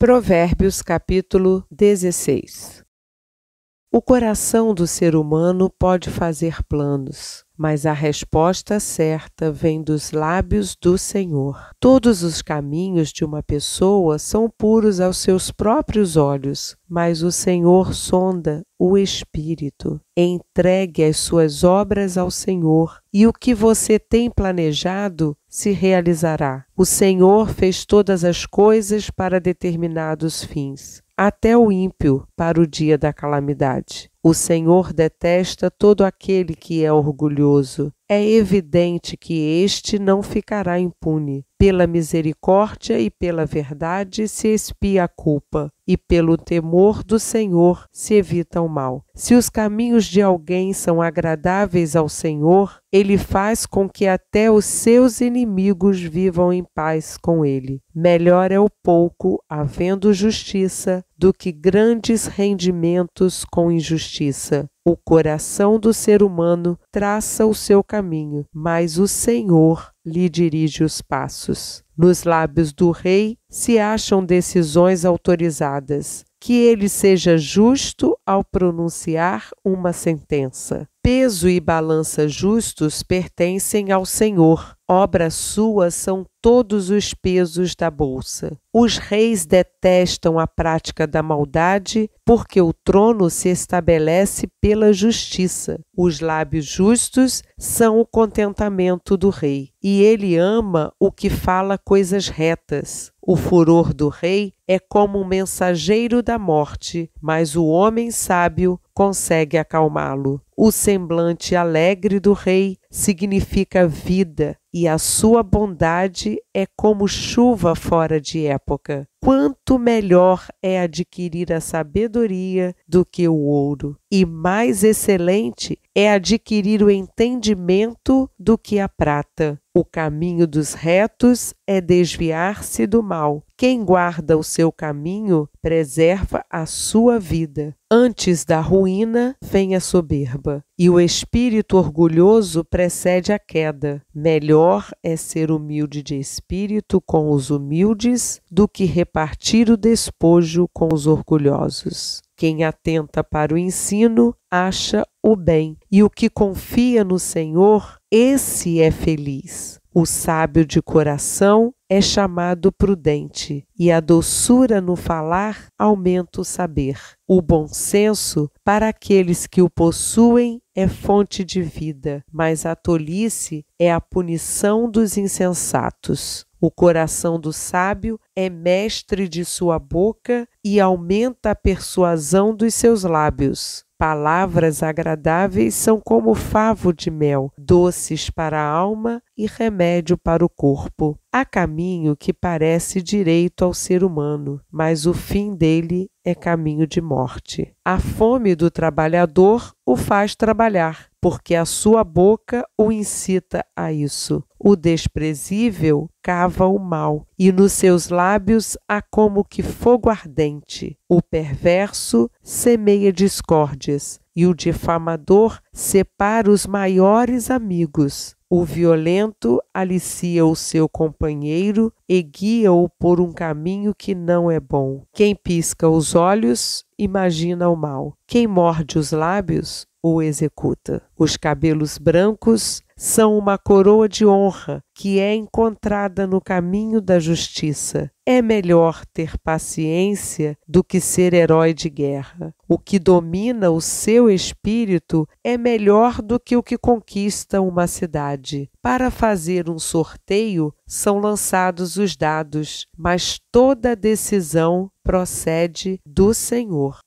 Provérbios capítulo 16 O coração do ser humano pode fazer planos, mas a resposta certa vem dos lábios do Senhor. Todos os caminhos de uma pessoa são puros aos seus próprios olhos, mas o Senhor sonda o espírito. Entregue as suas obras ao Senhor, e o que você tem planejado se realizará. O Senhor fez todas as coisas para determinados fins até o ímpio para o dia da calamidade. O Senhor detesta todo aquele que é orgulhoso é evidente que este não ficará impune. Pela misericórdia e pela verdade se expia a culpa, e pelo temor do Senhor se evita o mal. Se os caminhos de alguém são agradáveis ao Senhor, ele faz com que até os seus inimigos vivam em paz com ele. Melhor é o pouco, havendo justiça, do que grandes rendimentos com injustiça o coração do ser humano traça o seu caminho, mas o Senhor lhe dirige os passos. Nos lábios do rei se acham decisões autorizadas. Que ele seja justo ao pronunciar uma sentença peso e balança justos pertencem ao Senhor. Obra sua são todos os pesos da bolsa. Os reis detestam a prática da maldade, porque o trono se estabelece pela justiça. Os lábios justos são o contentamento do rei, e ele ama o que fala coisas retas. O furor do rei é como um mensageiro da morte, mas o homem sábio consegue acalmá-lo. O semblante alegre do rei significa vida e a sua bondade é como chuva fora de época. Quanto melhor é adquirir a sabedoria do que o ouro, e mais excelente é adquirir o entendimento do que a prata. O caminho dos retos é desviar-se do mal, quem guarda o seu caminho preserva a sua vida. Antes da ruína vem a soberba, e o espírito orgulhoso precede a queda. Melhor é ser humilde de espírito com os humildes do que repartir o despojo com os orgulhosos. Quem atenta para o ensino acha o bem, e o que confia no Senhor, esse é feliz. O sábio de coração é chamado prudente, e a doçura no falar aumenta o saber. O bom senso, para aqueles que o possuem, é fonte de vida, mas a tolice é a punição dos insensatos. O coração do sábio é mestre de sua boca e aumenta a persuasão dos seus lábios. Palavras agradáveis são como favo de mel, doces para a alma e remédio para o corpo. Há caminho que parece direito ao ser humano, mas o fim dele é caminho de morte. A fome do trabalhador o faz trabalhar, porque a sua boca o incita a isso. O desprezível cava o mal, e nos seus lábios há como que fogo ardente. O perverso semeia discórdias, e o difamador separa os maiores amigos. O violento alicia o seu companheiro e guia-o por um caminho que não é bom. Quem pisca os olhos, imagina o mal. Quem morde os lábios, o executa. Os cabelos brancos são uma coroa de honra que é encontrada no caminho da justiça. É melhor ter paciência do que ser herói de guerra. O que domina o seu espírito é melhor do que o que conquista uma cidade. Para fazer um sorteio, são lançados os dados, mas toda decisão procede do Senhor.